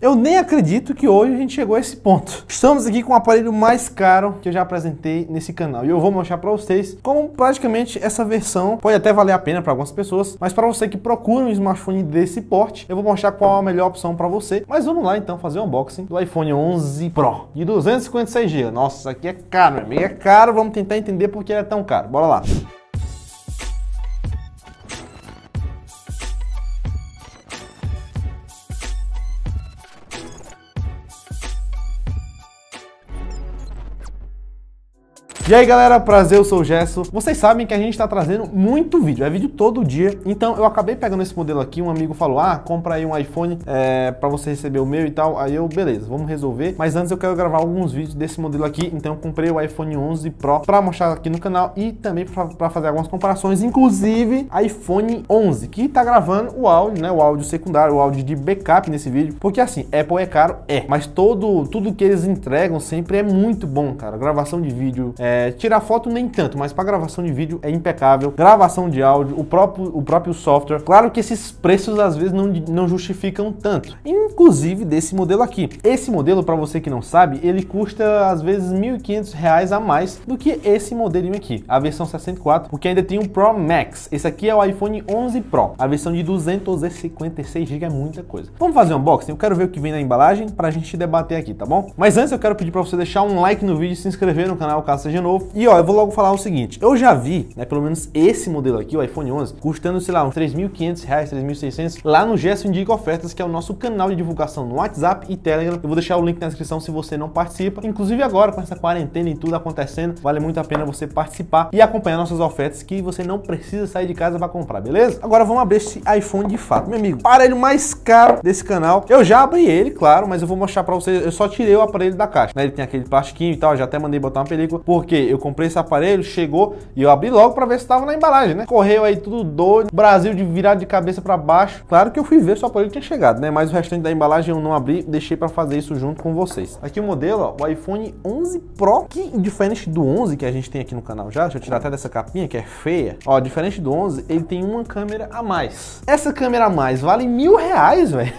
Eu nem acredito que hoje a gente chegou a esse ponto. Estamos aqui com o aparelho mais caro que eu já apresentei nesse canal. E eu vou mostrar para vocês como praticamente essa versão pode até valer a pena para algumas pessoas, mas para você que procura um smartphone desse porte, eu vou mostrar qual a melhor opção para você. Mas vamos lá então fazer o um unboxing do iPhone 11 Pro de 256GB. Nossa, aqui é caro, meu amigo. É caro, vamos tentar entender por que ele é tão caro. Bora lá. E aí galera, prazer, eu sou o Gesso. Vocês sabem que a gente está trazendo muito vídeo, é vídeo todo dia. Então eu acabei pegando esse modelo aqui, um amigo falou, ah, compra aí um iPhone é, para você receber o meu e tal. Aí eu, beleza, vamos resolver. Mas antes eu quero gravar alguns vídeos desse modelo aqui, então eu comprei o iPhone 11 Pro para mostrar aqui no canal e também para fazer algumas comparações, inclusive iPhone 11, que está gravando o áudio, né, o áudio secundário, o áudio de backup nesse vídeo. Porque assim, Apple é caro? É. Mas todo, tudo que eles entregam sempre é muito bom, cara. Gravação de vídeo, é, é, tirar foto nem tanto, mas para gravação de vídeo é impecável. Gravação de áudio, o próprio, o próprio software. Claro que esses preços às vezes não, não justificam tanto. Inclusive desse modelo aqui. Esse modelo, para você que não sabe, ele custa às vezes R$ 1.500 a mais do que esse modelinho aqui. A versão 64, porque ainda tem o um Pro Max. Esse aqui é o iPhone 11 Pro. A versão de 256 GB é muita coisa. Vamos fazer um unboxing? Eu quero ver o que vem na embalagem para a gente debater aqui, tá bom? Mas antes eu quero pedir para você deixar um like no vídeo e se inscrever no canal caso seja de novo. E ó, eu vou logo falar o seguinte, eu já vi, né, pelo menos esse modelo aqui, o iPhone 11, custando, sei lá, uns 3.500 reais, 3.600, lá no Gesso Indica Ofertas, que é o nosso canal de divulgação no WhatsApp e Telegram. Eu vou deixar o link na descrição se você não participa. Inclusive agora, com essa quarentena e tudo acontecendo, vale muito a pena você participar e acompanhar nossas ofertas que você não precisa sair de casa para comprar, beleza? Agora vamos abrir esse iPhone de fato, meu amigo. Aparelho mais caro desse canal. Eu já abri ele, claro, mas eu vou mostrar para vocês. Eu só tirei o aparelho da caixa, né? Ele tem aquele plastiquinho e tal, já até mandei botar uma película, porque porque eu comprei esse aparelho, chegou e eu abri logo para ver se estava na embalagem, né? Correu aí tudo doido, Brasil de virar de cabeça para baixo. Claro que eu fui ver se o aparelho tinha chegado, né? Mas o restante da embalagem eu não abri, deixei para fazer isso junto com vocês. Aqui o modelo, ó, o iPhone 11 Pro, que diferente do 11 que a gente tem aqui no canal já, deixa eu tirar até dessa capinha que é feia. Ó, diferente do 11, ele tem uma câmera a mais. Essa câmera a mais vale mil reais, velho.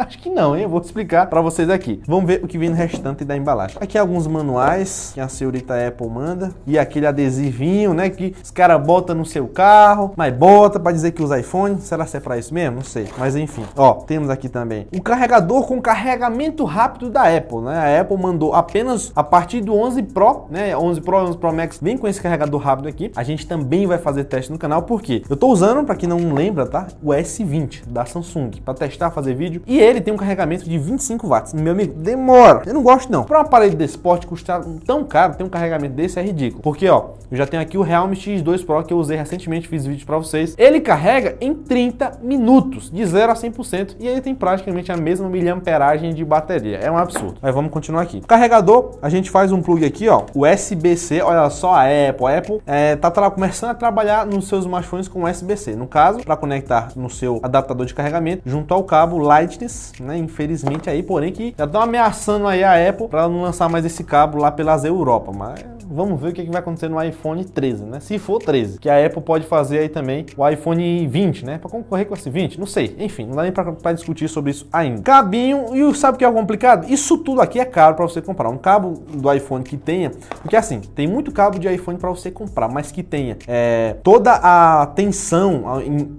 Acho que não, hein? Eu vou explicar para vocês aqui. Vamos ver o que vem no restante da embalagem. Aqui alguns manuais que a senhorita Apple manda e aquele adesivinho, né, que os caras botam no seu carro, mas bota para dizer que usa iPhone. Será que é para isso mesmo? Não sei. Mas enfim. Ó, temos aqui também o carregador com carregamento rápido da Apple, né? A Apple mandou apenas a partir do 11 Pro, né? 11 Pro, 11 Pro Max vem com esse carregador rápido aqui. A gente também vai fazer teste no canal porque eu tô usando, para quem não lembra, tá? O S20 da Samsung para testar, fazer vídeo e ele tem um carregamento de 25 watts. Meu amigo, demora. Eu não gosto não. Para um aparelho desse porte custar tão caro, ter um carregamento desse é ridículo. Porque, ó, eu já tenho aqui o Realme X2 Pro que eu usei recentemente, fiz vídeo para vocês. Ele carrega em 30 minutos, de 0 a 100%, e ele tem praticamente a mesma miliamperagem de bateria. É um absurdo. Mas vamos continuar aqui. Carregador, a gente faz um plug aqui, ó, USB-C. Olha só a Apple. A Apple é, tá começando a trabalhar nos seus smartphones com USB-C. No caso, para conectar no seu adaptador de carregamento, junto ao cabo Lightning né? Infelizmente aí, porém que já estão tá ameaçando aí a Apple para não lançar mais esse cabo lá pelas Europa, mas Vamos ver o que vai acontecer no iPhone 13, né? Se for 13, que a Apple pode fazer aí também o iPhone 20, né? Para concorrer com esse 20, não sei. Enfim, não dá nem para discutir sobre isso ainda. Cabinho, e sabe o que é complicado? Isso tudo aqui é caro para você comprar. Um cabo do iPhone que tenha, porque assim, tem muito cabo de iPhone para você comprar, mas que tenha é, toda a tensão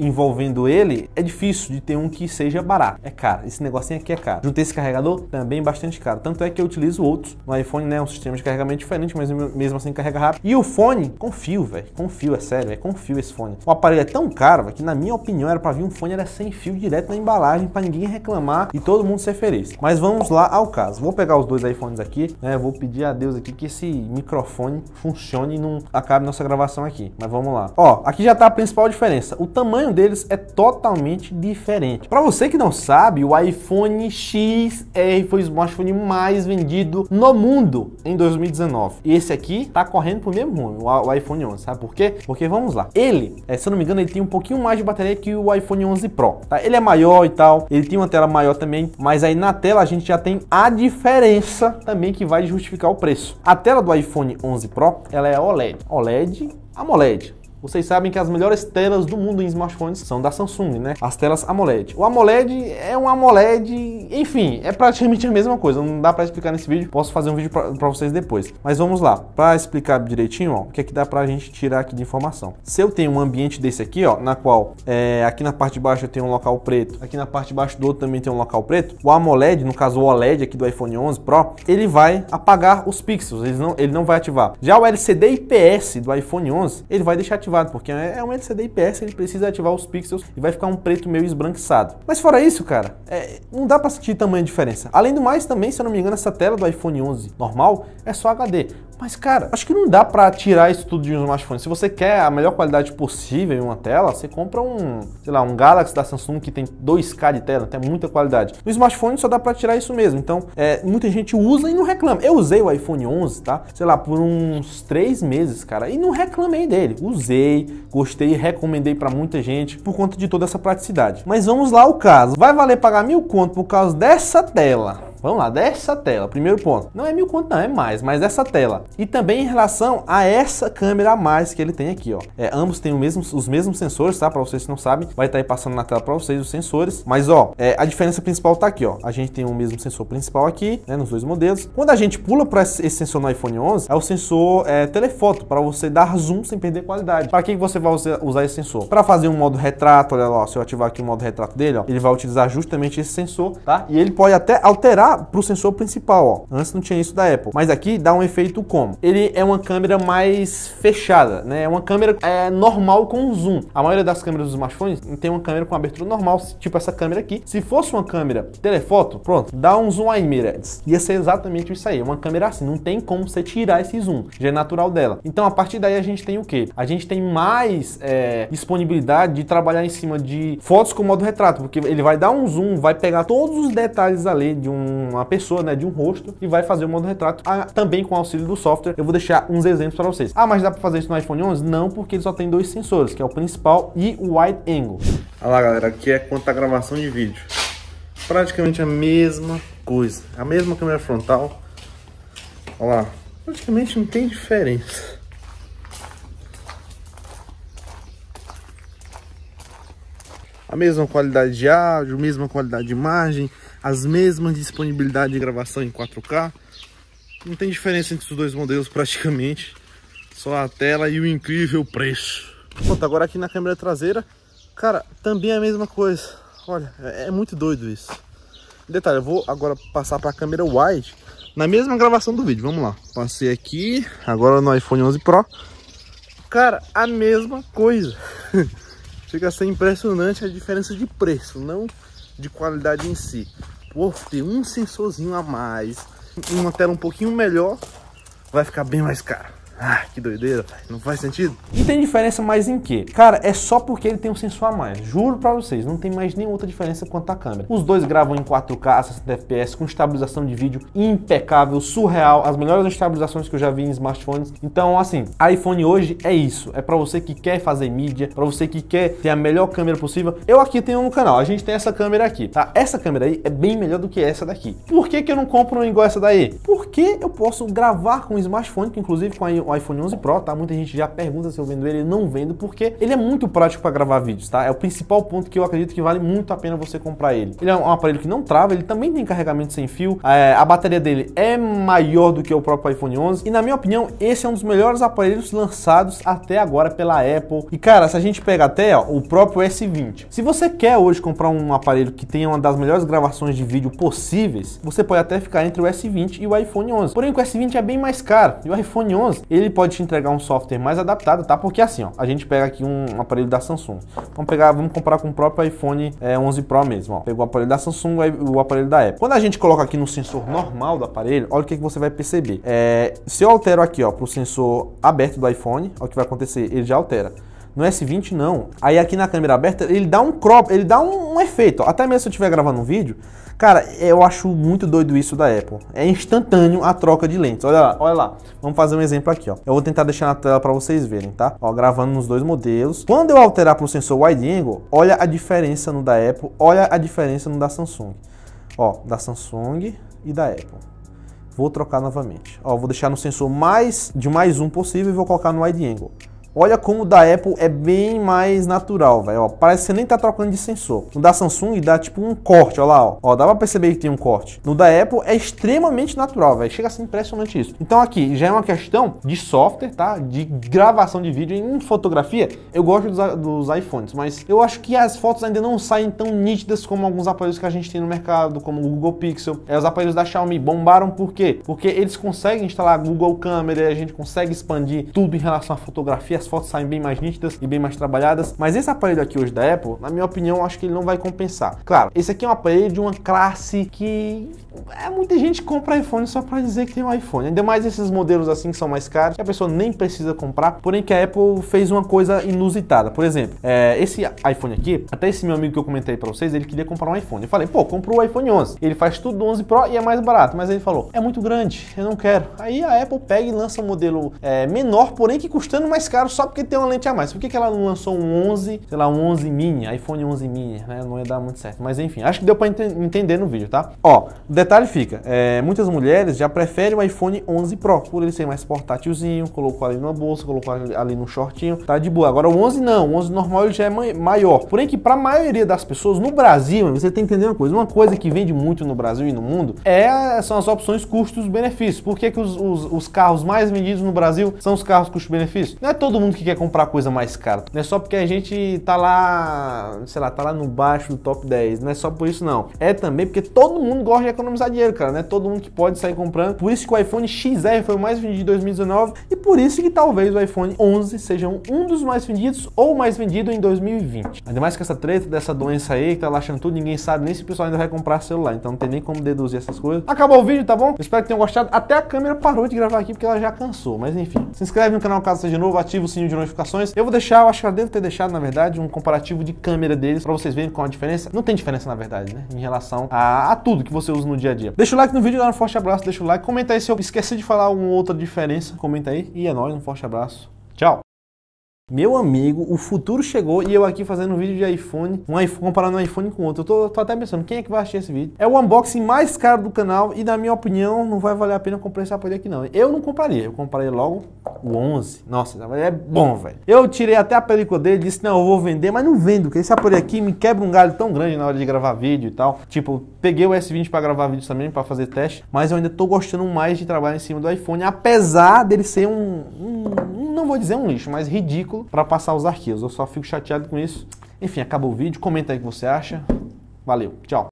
envolvendo ele, é difícil de ter um que seja barato. É caro. Esse negocinho aqui é caro. Juntei esse carregador, também bastante caro. Tanto é que eu utilizo outros no iPhone, né? Um sistema de carregamento diferente, mas o mesmo assim carrega rápido. E o fone com fio, velho. Com fio, é sério, velho. com fio esse fone. O aparelho é tão caro, velho, que na minha opinião era para vir um fone era sem fio direto na embalagem para ninguém reclamar e todo mundo ser feliz. Mas vamos lá ao caso. Vou pegar os dois iPhones aqui, né? Vou pedir a Deus aqui que esse microfone funcione e não acabe nossa gravação aqui. Mas vamos lá. Ó, aqui já tá a principal diferença. O tamanho deles é totalmente diferente. Para você que não sabe, o iPhone XR foi o smartphone mais vendido no mundo em 2019. e Esse aqui aqui tá correndo pro mesmo rumo, o iPhone 11, sabe por quê? Porque vamos lá, ele, eh, se eu não me engano, ele tem um pouquinho mais de bateria que o iPhone 11 Pro, tá? Ele é maior e tal, ele tem uma tela maior também, mas aí na tela a gente já tem a diferença também que vai justificar o preço. A tela do iPhone 11 Pro, ela é OLED, OLED AMOLED, vocês sabem que as melhores telas do mundo em smartphones são da Samsung, né? As telas AMOLED. O AMOLED é um AMOLED, enfim, é praticamente a mesma coisa. Não dá para explicar nesse vídeo. Posso fazer um vídeo para vocês depois. Mas vamos lá. Para explicar direitinho, ó, o que é que dá para a gente tirar aqui de informação. Se eu tenho um ambiente desse aqui, ó, na qual é, aqui na parte de baixo eu tenho um local preto, aqui na parte de baixo do outro também tem um local preto, o AMOLED, no caso o OLED aqui do iPhone 11 Pro, ele vai apagar os pixels, ele não, ele não vai ativar. Já o LCD IPS do iPhone 11, ele vai deixar ativado ativado, porque é, é um LCD IPS, ele precisa ativar os pixels e vai ficar um preto meio esbranquiçado. Mas fora isso, cara, é, não dá para sentir tamanho de diferença. Além do mais, também, se eu não me engano, essa tela do iPhone 11 normal é só HD. Mas, cara, acho que não dá para tirar isso tudo de um smartphone. Se você quer a melhor qualidade possível em uma tela, você compra um, sei lá, um Galaxy da Samsung que tem 2K de tela, tem muita qualidade. No smartphone só dá para tirar isso mesmo. Então, é, muita gente usa e não reclama. Eu usei o iPhone 11, tá? Sei lá, por uns 3 meses, cara, e não reclamei dele. Usei, gostei, recomendei para muita gente por conta de toda essa praticidade. Mas vamos lá o caso. Vai valer pagar mil conto por causa dessa tela? Vamos lá, dessa tela, primeiro ponto. Não é mil conto, não, é mais, mas dessa tela. E também em relação a essa câmera a mais que ele tem aqui, ó. É, ambos têm mesmo, os mesmos sensores, tá? Para vocês que não sabem, vai estar tá aí passando na tela para vocês os sensores. Mas, ó, é, a diferença principal tá aqui, ó. A gente tem o mesmo sensor principal aqui, né, nos dois modelos. Quando a gente pula para esse, esse sensor no iPhone 11, é o sensor é, telefoto, para você dar zoom sem perder qualidade. Para que você vai usar esse sensor? Para fazer um modo retrato, olha lá, ó, se eu ativar aqui o modo retrato dele, ó, ele vai utilizar justamente esse sensor, tá? E ele pode até alterar para pro sensor principal, ó. Antes não tinha isso da Apple. Mas aqui dá um efeito como? Ele é uma câmera mais fechada, né? É uma câmera é, normal com zoom. A maioria das câmeras dos smartphones tem uma câmera com abertura normal, tipo essa câmera aqui. Se fosse uma câmera telefoto, pronto, dá um zoom aí, mira. Ia ser exatamente isso aí. Uma câmera assim, não tem como você tirar esse zoom. Já é natural dela. Então, a partir daí, a gente tem o quê? A gente tem mais é, disponibilidade de trabalhar em cima de fotos com modo retrato, porque ele vai dar um zoom, vai pegar todos os detalhes ali de um uma pessoa, né, de um rosto e vai fazer o modo retrato ah, também com auxílio do software. Eu vou deixar uns exemplos para vocês. Ah, mas dá para fazer isso no iPhone 11? Não, porque ele só tem dois sensores, que é o principal e o wide angle. Olha lá, galera, aqui é quanto à gravação de vídeo. Praticamente a mesma coisa, a mesma câmera frontal. Olha lá, praticamente não tem diferença. a mesma qualidade de áudio, mesma qualidade de imagem, as mesmas disponibilidades de gravação em 4K. Não tem diferença entre os dois modelos praticamente, só a tela e o incrível preço. Pronto, agora aqui na câmera traseira, cara, também é a mesma coisa. Olha, é, é muito doido isso. Detalhe, eu vou agora passar para a câmera wide na mesma gravação do vídeo. Vamos lá. Passei aqui, agora no iPhone 11 Pro. Cara, a mesma coisa. Chega a ser impressionante a diferença de preço. Não de qualidade em si. Por ter um sensorzinho a mais, uma tela um pouquinho melhor, vai ficar bem mais caro. Ah, que doideira, não faz sentido. E tem diferença mais em quê? Cara, é só porque ele tem um sensor a mais. Juro pra vocês, não tem mais nenhuma outra diferença quanto à câmera. Os dois gravam em 4K, 60 FPS, com estabilização de vídeo impecável, surreal, as melhores estabilizações que eu já vi em smartphones. Então, assim, iPhone hoje é isso. É para você que quer fazer mídia, para você que quer ter a melhor câmera possível. Eu aqui tenho no canal, a gente tem essa câmera aqui, tá? Essa câmera aí é bem melhor do que essa daqui. Por que, que eu não compro um igual essa daí? Porque eu posso gravar com o smartphone, que inclusive com a o iPhone 11 Pro, tá? Muita gente já pergunta se eu vendo ele, eu não vendo, porque ele é muito prático para gravar vídeos, tá? É o principal ponto que eu acredito que vale muito a pena você comprar ele. Ele é um aparelho que não trava, ele também tem carregamento sem fio, é, a bateria dele é maior do que o próprio iPhone 11 e na minha opinião, esse é um dos melhores aparelhos lançados até agora pela Apple. E cara, se a gente pega até ó, o próprio S20. Se você quer hoje comprar um aparelho que tenha uma das melhores gravações de vídeo possíveis, você pode até ficar entre o S20 e o iPhone 11. Porém, o S20 é bem mais caro e o iPhone 11, ele ele pode te entregar um software mais adaptado, tá? Porque assim, ó, a gente pega aqui um aparelho da Samsung. Vamos pegar, vamos comparar com o próprio iPhone é, 11 Pro mesmo, ó. Pegou o aparelho da Samsung, o aparelho da Apple. Quando a gente coloca aqui no sensor normal do aparelho, olha o que, que você vai perceber. É, se eu altero aqui, ó, pro sensor aberto do iPhone, olha o que vai acontecer, ele já altera. No S20 não. Aí aqui na câmera aberta ele dá um crop, ele dá um, um efeito. Até mesmo se eu estiver gravando um vídeo, cara, eu acho muito doido isso da Apple. É instantâneo a troca de lentes. Olha lá, olha lá. Vamos fazer um exemplo aqui, ó. Eu vou tentar deixar na tela para vocês verem, tá? Ó, gravando nos dois modelos. Quando eu alterar para o sensor wide angle, olha a diferença no da Apple, olha a diferença no da Samsung. Ó, da Samsung e da Apple vou trocar novamente. Ó, vou deixar no sensor mais de mais um possível e vou colocar no wide angle. Olha como o da Apple é bem mais natural, velho. Parece que você nem tá trocando de sensor. O da Samsung dá tipo um corte, ó lá, ó. ó dá pra perceber que tem um corte. No da Apple é extremamente natural, velho. Chega a ser impressionante isso. Então aqui já é uma questão de software, tá? De gravação de vídeo em fotografia. Eu gosto dos, dos iPhones, mas eu acho que as fotos ainda não saem tão nítidas como alguns aparelhos que a gente tem no mercado, como o Google Pixel. É, os aparelhos da Xiaomi bombaram por quê? Porque eles conseguem instalar Google Câmera, a gente consegue expandir tudo em relação à fotografia as fotos saem bem mais nítidas e bem mais trabalhadas. Mas esse aparelho aqui hoje da Apple, na minha opinião, acho que ele não vai compensar. Claro, esse aqui é um aparelho de uma classe que é muita gente compra iPhone só para dizer que tem um iPhone. Ainda mais esses modelos assim que são mais caros, que a pessoa nem precisa comprar. Porém que a Apple fez uma coisa inusitada. Por exemplo, é, esse iPhone aqui, até esse meu amigo que eu comentei para vocês, ele queria comprar um iPhone. Eu falei, pô, compra o iPhone 11. Ele faz tudo do 11 Pro e é mais barato. Mas ele falou, é muito grande, eu não quero. Aí a Apple pega e lança um modelo é, menor, porém que custando mais caro só porque tem uma lente a mais. Por que, que ela não lançou um 11, sei lá, um 11 mini, iPhone 11 mini, né? Não ia dar muito certo. Mas enfim, acho que deu para ent entender no vídeo, tá? Ó, o detalhe fica, é, muitas mulheres já preferem o iPhone 11 Pro, por ele ser mais portátilzinho, colocou ali numa bolsa, colocou ali no shortinho, tá de boa. Agora o 11 não, o 11 normal ele já é maior. Porém que para a maioria das pessoas no Brasil, você tem tá que entender uma coisa, uma coisa que vende muito no Brasil e no mundo é são as opções custos-benefícios. Por que, que os, os, os carros mais vendidos no Brasil são os carros custo-benefício? Não é todo todo mundo que quer comprar coisa mais cara. Não é só porque a gente tá lá, sei lá, tá lá no baixo do top 10. Não é só por isso, não. É também porque todo mundo gosta de economizar dinheiro, cara. Não é todo mundo que pode sair comprando. Por isso que o iPhone XR foi o mais vendido de 2019 e por isso que talvez o iPhone 11 seja um dos mais vendidos ou mais vendido em 2020. Ainda mais que essa treta dessa doença aí, que tá laxando tudo, ninguém sabe nem se o pessoal ainda vai comprar celular. Então não tem nem como deduzir essas coisas. Acabou o vídeo, tá bom? espero que tenham gostado. Até a câmera parou de gravar aqui porque ela já cansou. Mas enfim, se inscreve no canal caso seja novo, ativa o sininho de notificações. Eu vou deixar, eu acho que eu devo ter deixado, na verdade, um comparativo de câmera deles para vocês verem qual a diferença. Não tem diferença, na verdade, né? Em relação a, a, tudo que você usa no dia a dia. Deixa o like no vídeo, dá um forte abraço, deixa o like, comenta aí se eu esqueci de falar alguma outra diferença, comenta aí. E é nóis, um forte abraço. Tchau! Meu amigo, o futuro chegou e eu aqui fazendo um vídeo de iPhone, um iPhone comparando um iPhone com outro. Eu tô, tô, até pensando, quem é que vai assistir esse vídeo? É o unboxing mais caro do canal e na minha opinião não vai valer a pena comprar esse aparelho aqui não. Eu não compraria, eu compraria logo o 11. Nossa, ele é bom, velho. Eu tirei até a película dele, disse, não, eu vou vender, mas não vendo, porque esse aparelho aqui me quebra um galho tão grande na hora de gravar vídeo e tal. Tipo, peguei o S20 para gravar vídeos também, para fazer teste, mas eu ainda tô gostando mais de trabalhar em cima do iPhone, apesar dele ser um, um não vou dizer um lixo, mas ridículo currículo para passar os arquivos. Eu só fico chateado com isso. Enfim, acabou o vídeo. Comenta aí o que você acha. Valeu, tchau.